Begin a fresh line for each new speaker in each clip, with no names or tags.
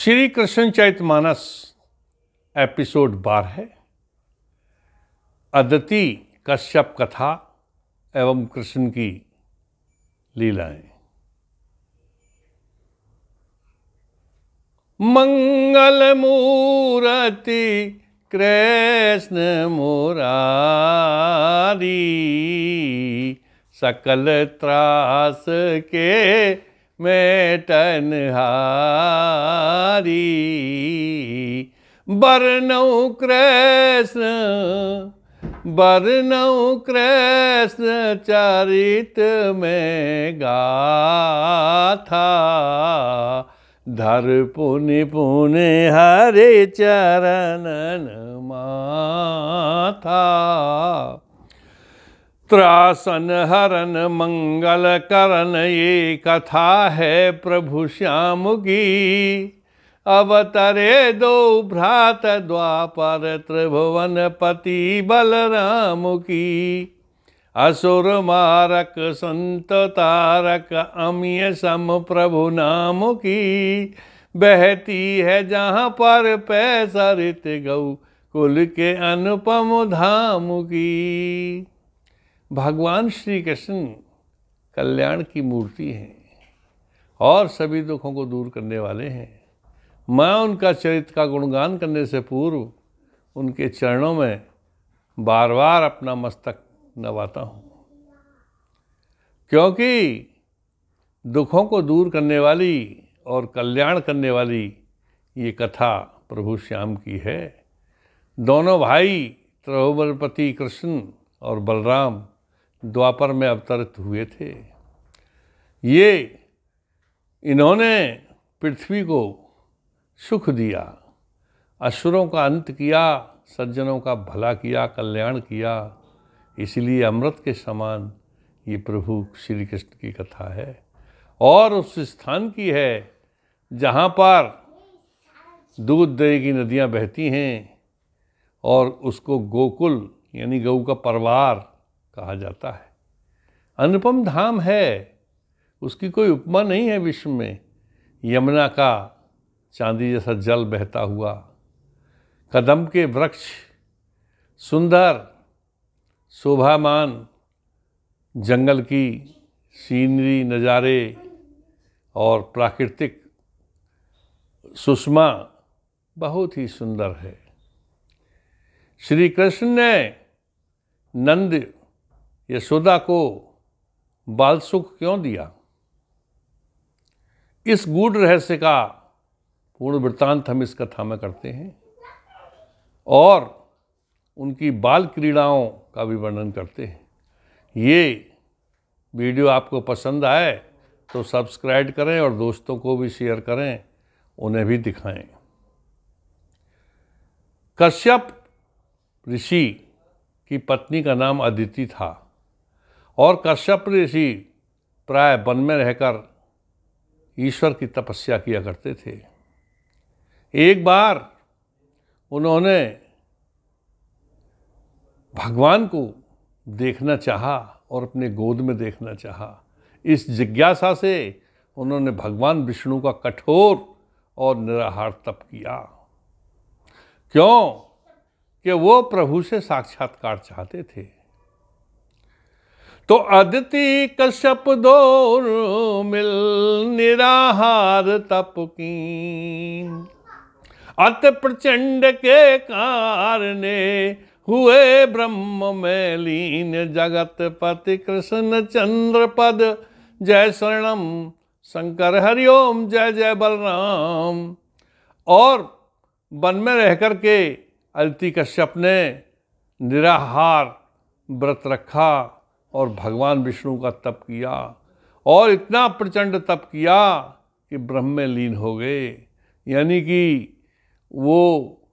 श्री कृष्ण चैत मानस एपिसोड है अदति कश्यप कथा एवं कृष्ण की लीलाएं मंगल मूर्ति कृष्ण मुरारी सकल त्रास के में हारी बरनऊ कृष्ण बरनऊ कृष्ण चरित में गाथा धर पुनि पुन हरे चरणन माथा त्रासन हरन मंगल करन ये कथा है प्रभु श्याम की अवतरे दो भ्रात द्वापर त्रिभुवन पति बलराम की असुर मारक संत तारक अमिय सम प्रभु नाम की बहती है जहाँ पर पैसरित गौ कुल के अनुपम धाम की भगवान श्री कृष्ण कल्याण की मूर्ति हैं और सभी दुखों को दूर करने वाले हैं मैं उनका चरित्र का गुणगान करने से पूर्व उनके चरणों में बार बार अपना मस्तक नवाता हूँ क्योंकि दुखों को दूर करने वाली और कल्याण करने वाली ये कथा प्रभु श्याम की है दोनों भाई त्रोबलपति कृष्ण और बलराम द्वापर में अवतरित हुए थे ये इन्होंने पृथ्वी को सुख दिया असुरों का अंत किया सज्जनों का भला किया कल्याण किया इसलिए अमृत के समान ये प्रभु श्री कृष्ण की कथा है और उस स्थान की है जहाँ पर दूध दही की नदियाँ बहती हैं और उसको गोकुल यानी गऊ का परिवार कहा जाता है अनुपम धाम है उसकी कोई उपमा नहीं है विश्व में यमुना का चांदी जैसा जल बहता हुआ कदम के वृक्ष सुंदर शोभामान जंगल की सीनरी नज़ारे और प्राकृतिक सुषमा बहुत ही सुंदर है श्री कृष्ण ने नंद यशोदा को बाल सुख क्यों दिया इस गूढ़ रहस्य का पूर्ण वृत्तांत हम इस कथा में करते हैं और उनकी बाल क्रीड़ाओं का भी वर्णन करते हैं ये वीडियो आपको पसंद आए तो सब्सक्राइब करें और दोस्तों को भी शेयर करें उन्हें भी दिखाएं कश्यप ऋषि की पत्नी का नाम अदिति था और कश्यप ऋषि प्राय वन में रहकर ईश्वर की तपस्या किया करते थे एक बार उन्होंने भगवान को देखना चाहा और अपने गोद में देखना चाहा इस जिज्ञासा से उन्होंने भगवान विष्णु का कठोर और निराहार तप किया क्यों कि वो प्रभु से साक्षात्कार चाहते थे तो अदिति कश्यप दोर मिल निराहार तप की अत प्रचंड के कारणे हुए ब्रह्म में लीन जगत पति कृष्ण चंद्र पद जय शरणम शंकर हरिओम जय जय बलराम और वन में रह कर के अदिति कश्यप ने निराहार व्रत रखा और भगवान विष्णु का तप किया और इतना प्रचंड तप किया कि ब्रह्म में लीन हो गए यानी कि वो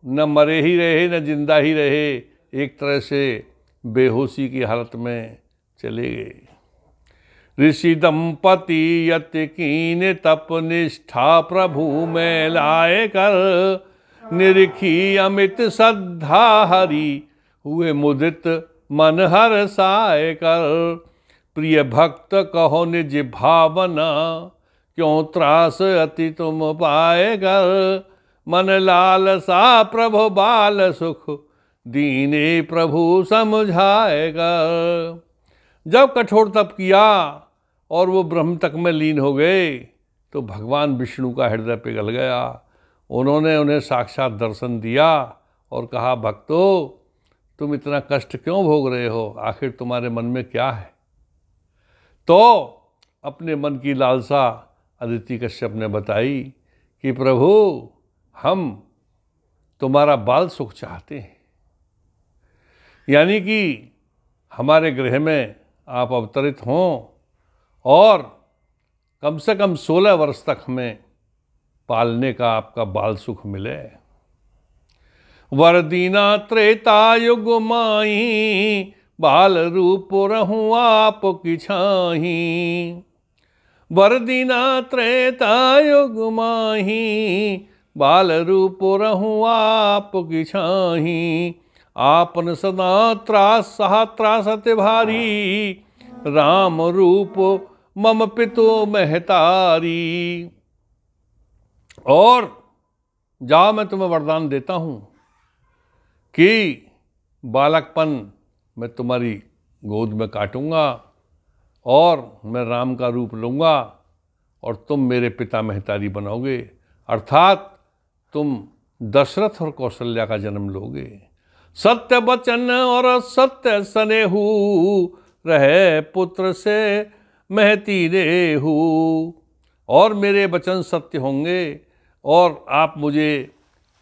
न मरे ही रहे न जिंदा ही रहे एक तरह से बेहोशी की हालत में चले गए ऋषि दंपति यत कीन तप निष्ठा प्रभु में लाए कर निरिखी अमित श्रद्धा हरी हुए मुदित मन हर साय कर प्रिय भक्त कहो निज भावना क्यों त्रास अति तुम पाए कर मन लाल सा प्रभु बाल सुख दीने प्रभु समझाए कर जब कठोर तप किया और वो ब्रह्म तक में लीन हो गए तो भगवान विष्णु का हृदय पिघल गया उन्होंने उन्हें साक्षात दर्शन दिया और कहा भक्तों तुम इतना कष्ट क्यों भोग रहे हो आखिर तुम्हारे मन में क्या है तो अपने मन की लालसा अदिति कश्यप ने बताई कि प्रभु हम तुम्हारा बाल सुख चाहते हैं यानी कि हमारे गृह में आप अवतरित हों और कम से कम सोलह वर्ष तक हमें पालने का आपका बाल सुख मिले वरदीना त्रेता युग माई बाल रूप रहूँ आप कि छाही वरदीना त्रेता युग माही बाल रूप रहूँ आप कि छाही आपन सदा त्रास सहा त्रासत भारी राम रूप मम पितो महतारी और जाओ मैं तुम्हें वरदान देता हूँ कि बालकपन मैं तुम्हारी गोद में काटूंगा और मैं राम का रूप लूँगा और तुम मेरे पिता महतारी बनाओगे अर्थात तुम दशरथ और कौशल्या का जन्म लोगे सत्य बचन और सत्य स्नेहू रहे पुत्र से महती रेहू और मेरे वचन सत्य होंगे और आप मुझे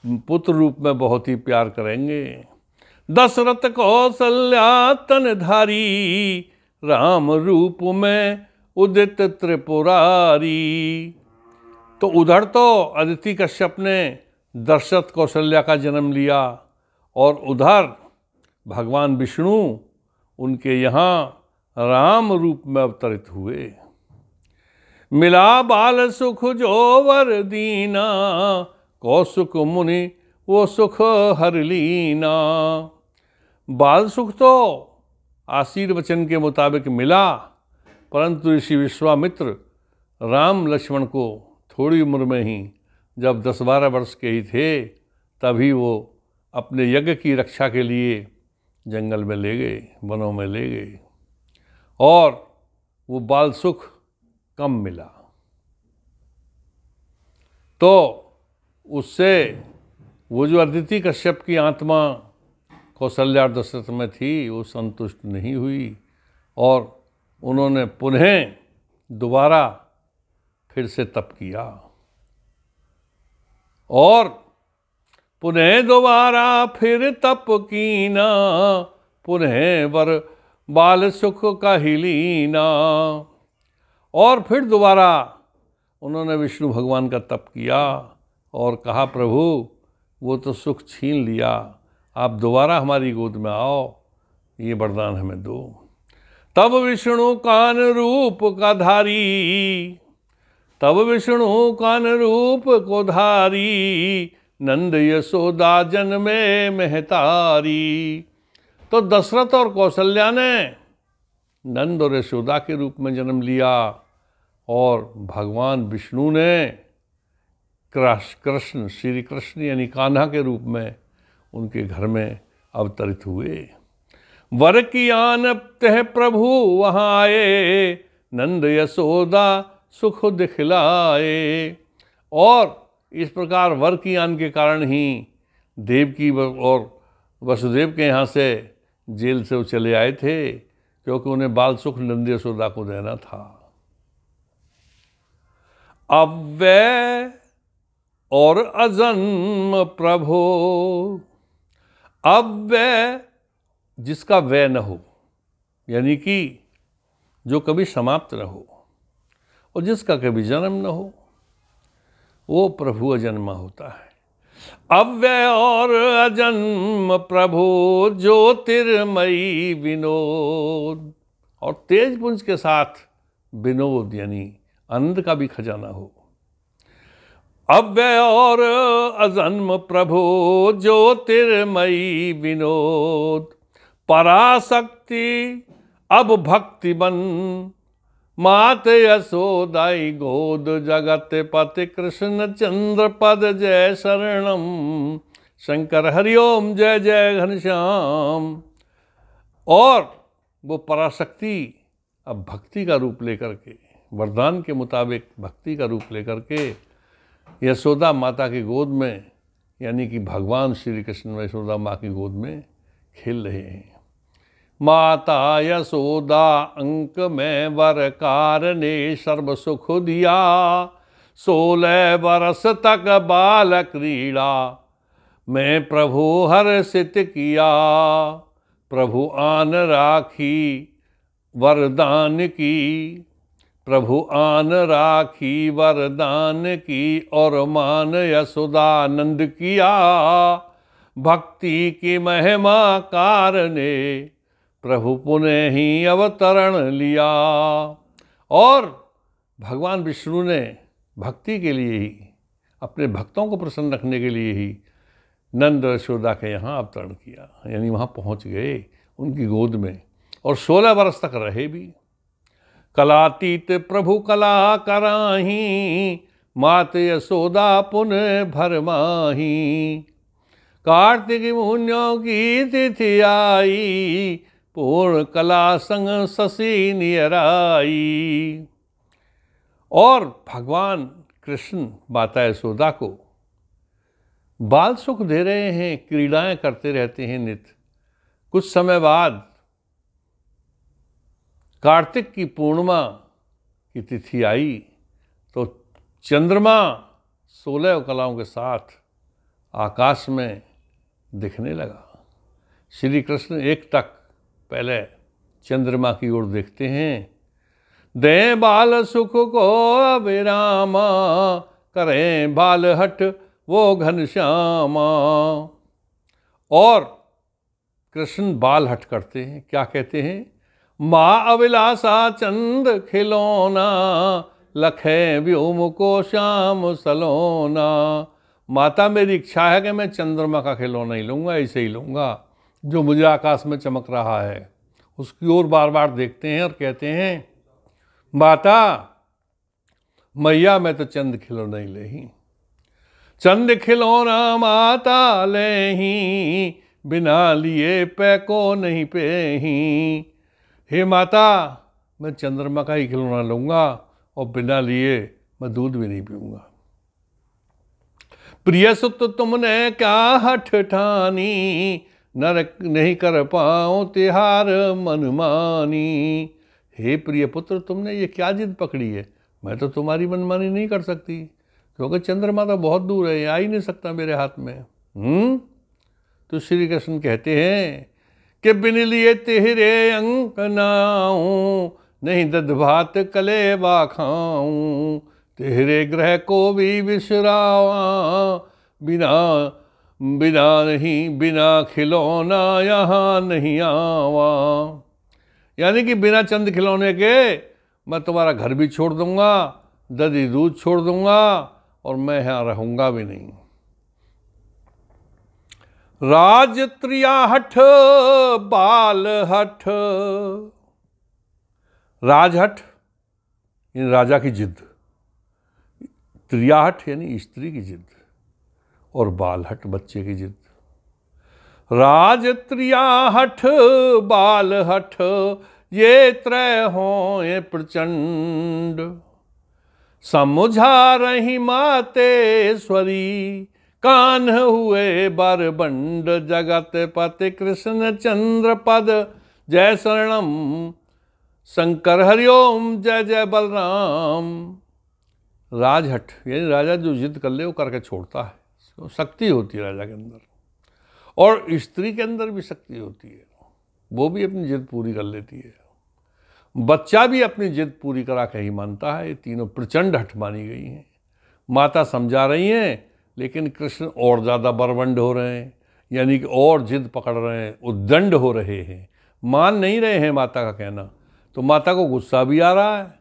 पुत्र रूप में बहुत ही प्यार करेंगे दशरथ कौशल्या धारी राम रूप में उदित त्रिपुरारी तो उधर तो अदिति कश्यप ने दशरथ कौशल्या का जन्म लिया और उधर भगवान विष्णु उनके यहाँ राम रूप में अवतरित हुए मिला बाल सुख जोवर दीना कौसुक मुनि वो सुख हर लीना बाल सुख तो आशीर्वचन के मुताबिक मिला परंतु ऋषि विश्वामित्र राम लक्ष्मण को थोड़ी उम्र में ही जब दस बारह वर्ष के ही थे तभी वो अपने यज्ञ की रक्षा के लिए जंगल में ले गए वनों में ले गए और वो बाल सुख कम मिला तो उससे वो जो अदिति कश्यप की आत्मा कौशल्या दशरथ में थी वो संतुष्ट नहीं हुई और उन्होंने पुनः दोबारा फिर से तप किया और पुनः दोबारा फिर तप कीना पुनः वर बाल सुख का ही लीना और फिर दोबारा उन्होंने विष्णु भगवान का तप किया और कहा प्रभु वो तो सुख छीन लिया आप दोबारा हमारी गोद में आओ ये वरदान हमें दो तब विष्णु कान रूप का धारी तब विष्णु कान रूप को धारी नंद यशोदा जन में मेहतारी तो दशरथ और कौशल्या ने नंद और यशोदा के रूप में जन्म लिया और भगवान विष्णु ने क्रश कृष्ण श्री कृष्ण यानी कान्हा के रूप में उनके घर में अवतरित हुए वर की आन तह प्रभु वहाँ आए नंद यशोदा सुख दिखलाए और इस प्रकार वर की आन के कारण ही देव की और वसुदेव के यहाँ से जेल से वो चले आए थे क्योंकि उन्हें बाल सुख नंद यशोदा को देना था अब वह और अजन्म प्रभो अब वह जिसका वह न हो यानी कि जो कभी समाप्त न हो और जिसका कभी जन्म न हो वो प्रभु अजन्मा होता है अव्यय और अजन्म प्रभु ज्योतिर्मयी विनोद और तेज पुंज के साथ विनोद यानी अंध का भी खजाना हो अव्य और अजन्म प्रभो ज्योतिर्मयी विनोद पराशक्ति अब भक्ति बन मात यशोदाई गोद जगत पति कृष्ण चंद्र पद जय शरणम शंकर हरिओम जय जय घनश्याम और वो पराशक्ति अब भक्ति का रूप लेकर के वरदान के मुताबिक भक्ति का रूप लेकर के यशोदा माता की गोद में यानी कि भगवान श्री कृष्ण यशोदा माँ की गोद में खेल रहे हैं माता यशोदा अंक में वर कार ने सर्व सुख दिया सोलह बरस तक बाल क्रीड़ा मैं प्रभु हर सित किया प्रभु आन राखी वरदान की प्रभु आन राखी वरदान की और मान यशोदानंद किया भक्ति की महिमा कार ने प्रभु पुनः ही अवतरण लिया और भगवान विष्णु ने भक्ति के लिए ही अपने भक्तों को प्रसन्न रखने के लिए ही नंद यशोदा के यहाँ अवतरण किया यानी वहाँ पहुँच गए उनकी गोद में और सोलह बरस तक रहे भी कलातीत प्रभु कला कराही मात यशोदा पुन भरमाही कार्तिक मुन्यों की तिथि आई पूर्ण कला संग शशि नियराई और भगवान कृष्ण माता यशोदा को बाल सुख दे रहे हैं क्रीड़ाएं करते रहते हैं नित कुछ समय बाद कार्तिक की पूर्णिमा की तिथि आई तो चंद्रमा सोलह कलाओं के साथ आकाश में दिखने लगा श्री कृष्ण एक तक पहले चंद्रमा की ओर देखते हैं दे बाल सुख को विरामा करें बाल हट वो घनश्यामा और कृष्ण बाल हट करते हैं क्या कहते हैं माँ अभिलाषा चंद खिलौना लखे व्योम को श्याम सलोना माता मेरी इच्छा है कि मैं चंद्रमा का खिलौना ही लूँगा ऐसे ही लूँगा जो मुझे आकाश में चमक रहा है उसकी ओर बार बार देखते हैं और कहते हैं माता मैया मैं तो चंद खिलौना ही ले ही चंद खिलौना माता ले ही बिना लिए पैको नहीं पे ही हे माता मैं चंद्रमा का ही खिलौना लूँगा और बिना लिए मैं दूध भी नहीं पीऊंगा प्रिय सुत तुमने क्या हठ ठानी नरक नहीं कर पाओ तिहार मनमानी हे प्रिय पुत्र तुमने ये क्या जिद पकड़ी है मैं तो तुम्हारी मनमानी नहीं कर सकती क्योंकि चंद्रमा तो बहुत दूर है आ ही नहीं सकता मेरे हाथ में हम्म तो श्री कृष्ण कहते हैं कि बिन लिए तिहरे अंक नाऊँ नहीं दद कले कलेवा तेरे ग्रह को भी विसरावा बिना बिना नहीं बिना खिलौना यहाँ नहीं आवा यानी कि बिना चंद खिलौने के मैं तुम्हारा घर भी छोड़ दूँगा ददी दूध छोड़ दूँगा और मैं यहाँ रहूँगा भी नहीं राज त्रियाहठ बालहठ राजहठ इन राजा की जिद त्रियाहठ यानी स्त्री की जिद और बालहट बच्चे की जिद राज त्रियाहठ बालहठ ये त्रय हो ये प्रचंड समझा रही मातेश्वरी कान हुए बर बंड जगत पति कृष्ण चंद्र पद जय शरणम शंकर हरिओम जय जय बलराम राजहट यानी राजा जो जिद कर ले वो करके छोड़ता है तो शक्ति होती है राजा के अंदर और स्त्री के अंदर भी शक्ति होती है वो भी अपनी जिद पूरी कर लेती है बच्चा भी अपनी जिद पूरी करा के ही मानता है ये तीनों प्रचंड हट मानी गई हैं माता समझा रही हैं लेकिन कृष्ण और ज़्यादा बरवंड हो रहे हैं यानी कि और जिद पकड़ रहे हैं उद्दंड हो रहे हैं मान नहीं रहे हैं माता का कहना तो माता को गुस्सा भी आ रहा है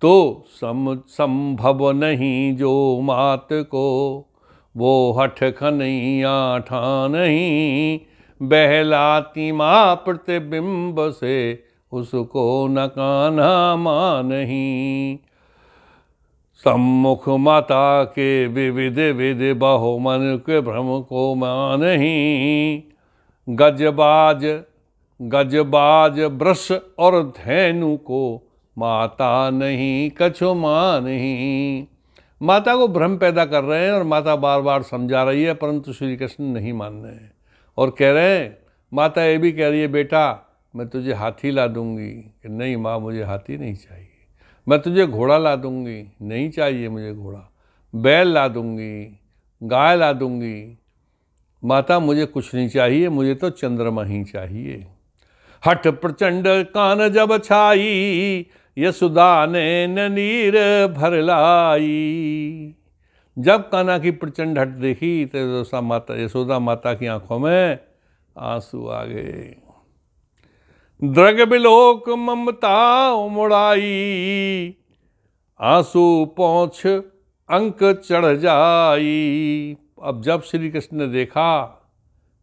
तो सम संभव नहीं जो मात को वो हठ नहीं आठा नहीं बहलाती माँ प्रतिबिंब से उसको नकाना माँ नहीं सम्मुख माता के विविध विध मन के भ्रम को ही गजबाज गजबाज ब्रश और धैनु को माता नहीं कछु ही माता को भ्रम पैदा कर रहे हैं और माता बार बार समझा रही है परंतु श्री कृष्ण नहीं मान रहे हैं और कह रहे हैं माता ये भी कह रही है बेटा मैं तुझे हाथी ला दूंगी कि नहीं माँ मुझे हाथी नहीं चाहिए मैं तुझे घोड़ा ला दूंगी नहीं चाहिए मुझे घोड़ा बैल ला दूंगी गाय ला दूंगी माता मुझे कुछ नहीं चाहिए मुझे तो चंद्रमा ही चाहिए हट प्रचंड कान जब छाई यशुदा ने ननीर भर लाई जब काना की प्रचंड हट देखी तो माता यशोदा माता की आंखों में आंसू आ गए द्रग बिलोक ममता उमड़ाई आंसू पहुँच अंक चढ़ जाई अब जब श्री कृष्ण ने देखा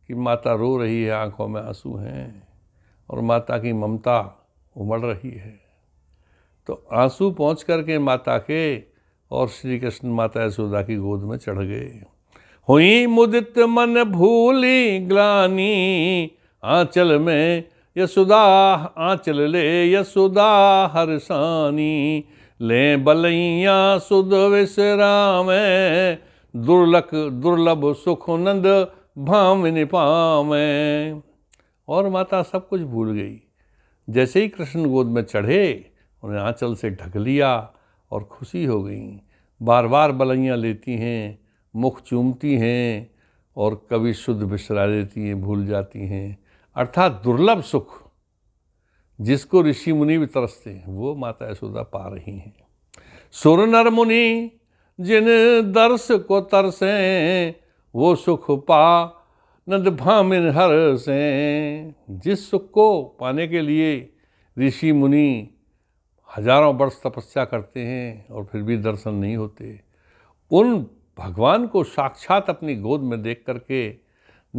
कि माता रो रही है आंखों में आंसू हैं और माता की ममता उमड़ रही है तो आंसू पहुँच करके माता के और श्री कृष्ण माता यशोदा की गोद में चढ़ गए हुई मुदित मन भूली ग्लानी आंचल में यसुदा आँचल ले यसुदा हरसानी ले बलैया सुध विश्राम दुर्लभ दुर्लभ सुख नंद भाम निपाम और माता सब कुछ भूल गई जैसे ही कृष्ण गोद में चढ़े उन्हें आंचल से ढक लिया और खुशी हो गई बार बार बलैया लेती हैं मुख चूमती हैं और कभी शुद्ध बिसरा देती हैं भूल जाती हैं अर्थात दुर्लभ सुख जिसको ऋषि मुनि भी तरसते हैं वो माता यशोदा पा रही हैं सुर नर मुनि जिन दर्श को तरसे वो सुख पा नंद भामिन हर से जिस सुख को पाने के लिए ऋषि मुनि हजारों वर्ष तपस्या करते हैं और फिर भी दर्शन नहीं होते उन भगवान को साक्षात अपनी गोद में देख करके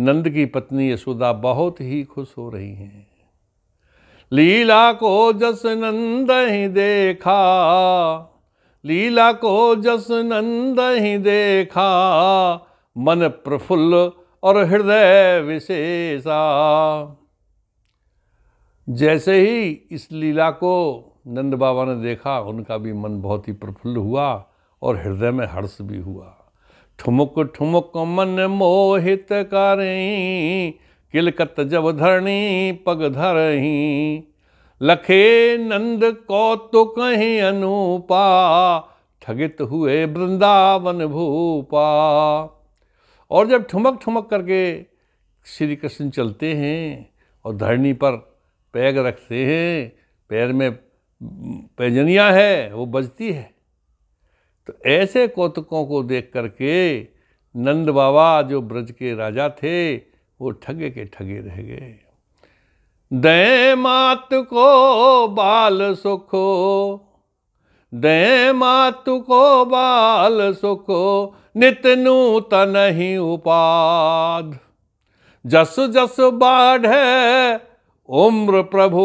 नंद की पत्नी यशोदा बहुत ही खुश हो रही हैं लीला को जस नंद ही देखा लीला को जस नंद ही देखा मन प्रफुल्ल और हृदय विशेषा जैसे ही इस लीला को नंद बाबा ने देखा उनका भी मन बहुत ही प्रफुल्ल हुआ और हृदय में हर्ष भी हुआ ठुमुक ठुमुक मन मोहित करी किलकत जब धरणी पग धरही लखे नंद कौतुक ही अनूपा ठगित हुए वृंदावन भूपा और जब ठुमक ठुमक करके श्री कृष्ण चलते हैं और धरणी पर पैग रखते हैं पैर में पैजनिया है वो बजती है तो ऐसे कौतुकों को देख करके नंद बाबा जो ब्रज के राजा थे वो ठगे के ठगे रह गए दे मात को बाल सुखो दे मातु को बाल सुखो नित नूतन ही उपाद जस जस बाढ़ उम्र प्रभु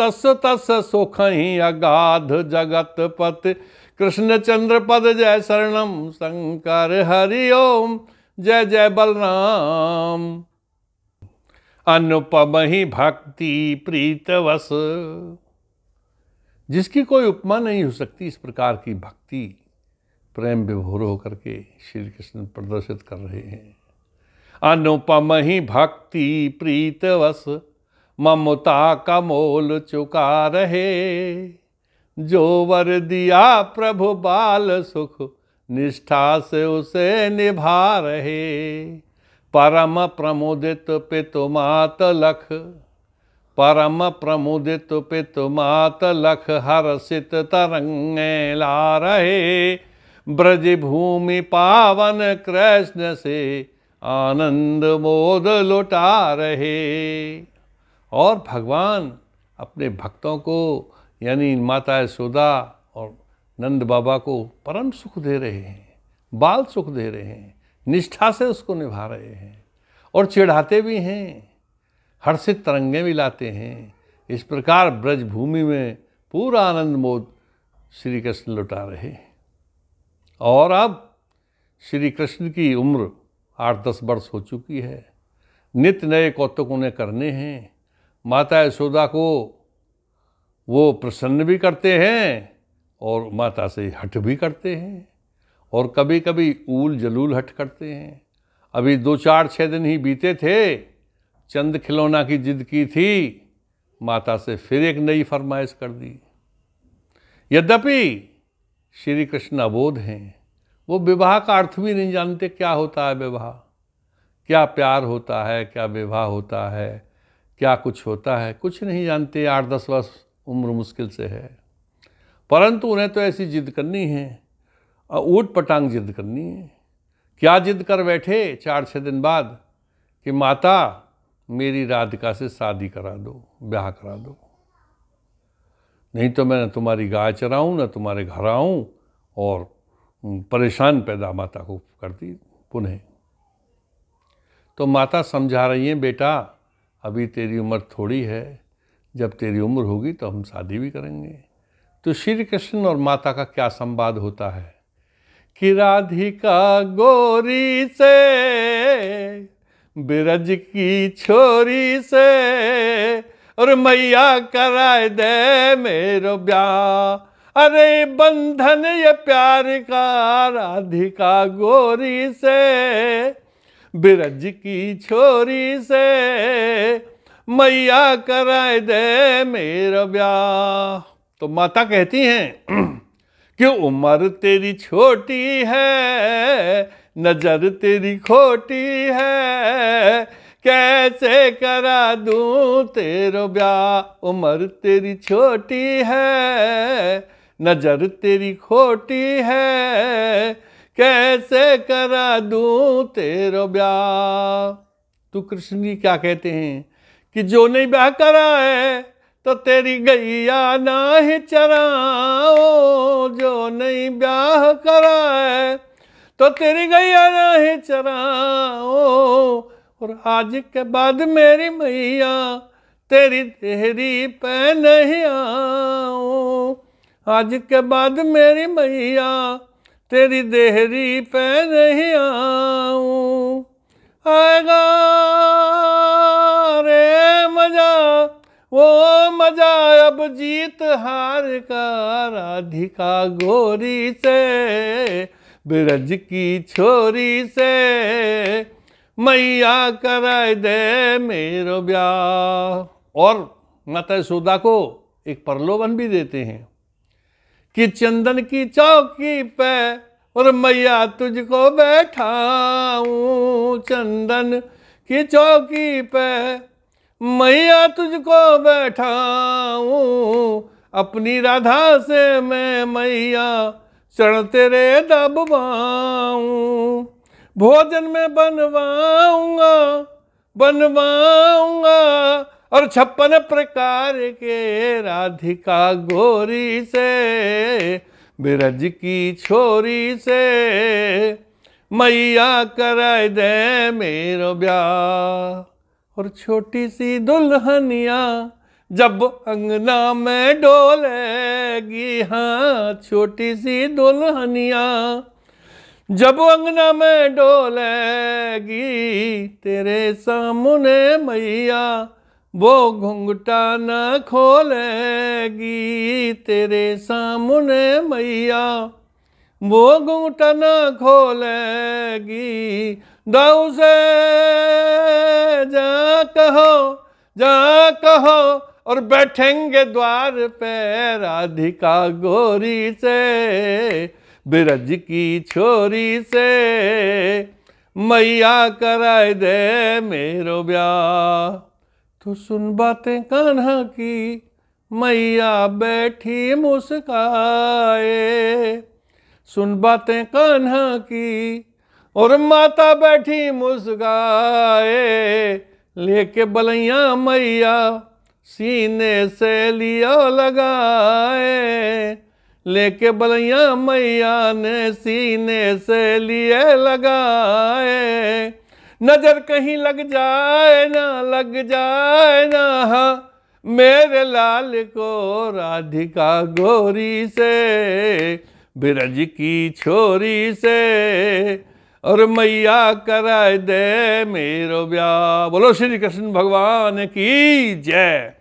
तस तस सुख ही अगाध जगत पति चंद्र पद जय शरणम शंकर हरि ओम जय जय बलराम अनुपम ही भक्ति प्रीतवस जिसकी कोई उपमा नहीं हो सकती इस प्रकार की भक्ति प्रेम विभोर होकर के श्री कृष्ण प्रदर्शित कर रहे हैं अनुपम ही भक्ति प्रीतवश ममता का मोल चुका रहे जो वर दिया प्रभु बाल सुख निष्ठा से उसे निभा रहे परम प्रमुदित मात लख परम प्रमुदित मात लख हर्षित तरंगे ला रहे ब्रज भूमि पावन कृष्ण से आनंद मोद लुटा रहे और भगवान अपने भक्तों को यानी माता यशोदा और नंद बाबा को परम सुख दे रहे हैं बाल सुख दे रहे हैं निष्ठा से उसको निभा रहे हैं और चिढ़ाते भी हैं हर्षित तरंगे भी लाते हैं इस प्रकार ब्रजभूमि में पूरा आनंद मोद श्री कृष्ण लुटा रहे और अब श्री कृष्ण की उम्र आठ दस वर्ष हो चुकी है नित नए कौतुक उन्हें करने हैं माता यशोदा को वो प्रसन्न भी करते हैं और माता से हट भी करते हैं और कभी कभी ऊल जलूल हट करते हैं अभी दो चार छः दिन ही बीते थे चंद खिलौना की जिद की थी माता से फिर एक नई फरमाइश कर दी यद्यपि श्री कृष्ण अबोध हैं वो विवाह का अर्थ भी नहीं जानते क्या होता है विवाह क्या प्यार होता है क्या विवाह होता है क्या कुछ होता है कुछ नहीं जानते आठ दस वर्ष उम्र मुश्किल से है परंतु उन्हें तो ऐसी जिद करनी है और ऊट पटांग जिद करनी है क्या जिद कर बैठे चार छः दिन बाद कि माता मेरी राधिका से शादी करा दो ब्याह करा दो नहीं तो मैं न तुम्हारी गाय चराऊँ न तुम्हारे घर आऊँ और परेशान पैदा माता को करती पुनः तो माता समझा रही हैं बेटा अभी तेरी उम्र थोड़ी है जब तेरी उम्र होगी तो हम शादी भी करेंगे तो श्री कृष्ण और माता का क्या संवाद होता है कि राधिका गोरी से बिरज की छोरी से और मैया कराए दे मेरो ब्याह अरे बंधन ये प्यार का राधिका गोरी से बिरज की छोरी से मैया कराए दे मेरा ब्याह तो माता कहती हैं कि उम्र तेरी छोटी है नजर तेरी खोटी है कैसे करा दूँ तेरो ब्याह उम्र तेरी छोटी है नजर तेरी खोटी है कैसे करा दूँ तेरो ब्याह तो कृष्ण जी क्या कहते हैं कि जो नहीं ब्याह करा है तो तेरी गैया ना ही चराओ जो नहीं ब्याह करा है तो तेरी गैया ना ही चराओ और आज के बाद मेरी मैया तेरी देहरी पे नहीं आओ आज के बाद मेरी मैया तेरी देहरी पे नहीं आऊँ आएगा रे मजा वो मजा अब जीत हार का राधिका गोरी से ब्रज की छोरी से मैया कराए दे मेरो ब्याह और माता सुधा को एक प्रलोभन भी देते हैं कि चंदन की चौकी पे और मैया तुझको बैठाऊं चंदन की चौकी पे मैया तुझको बैठाऊं अपनी राधा से मैं मैया चढ़ तेरे दबवाऊ भोजन में बनवाऊंगा बनवाऊंगा और छप्पन प्रकार के राधिका गोरी से ब्रज की छोरी से मैया कराए दे मेरो ब्याह और छोटी सी दुल्हनिया जब अंगना में डोलेगी हाँ छोटी सी दुल्हनिया जब अंगना में डोलेगी तेरे सामने मैया वो घुंघटा न खोलेगी तेरे सामने मैया वो घुंघटा न खोलेगी दाऊ से जा कहो जा कहो और बैठेंगे द्वार पे राधिका गोरी से बिरज की छोरी से मैया कराए दे मेरो ब्याह तो सुन बातें कान्हा की मैया बैठी मुस्काए सुन बातें कान्हा की और माता बैठी मुस्काए लेके बलैया मैया सीने से लिया लगाए लेके बलैया मैया ने सीने से लिए लगाए नजर कहीं लग जाए ना लग जाए ना हाँ मेरे लाल को राधिका गोरी से ब्रज की छोरी से और मैया कराए दे मेरो ब्याह बोलो श्री कृष्ण भगवान की जय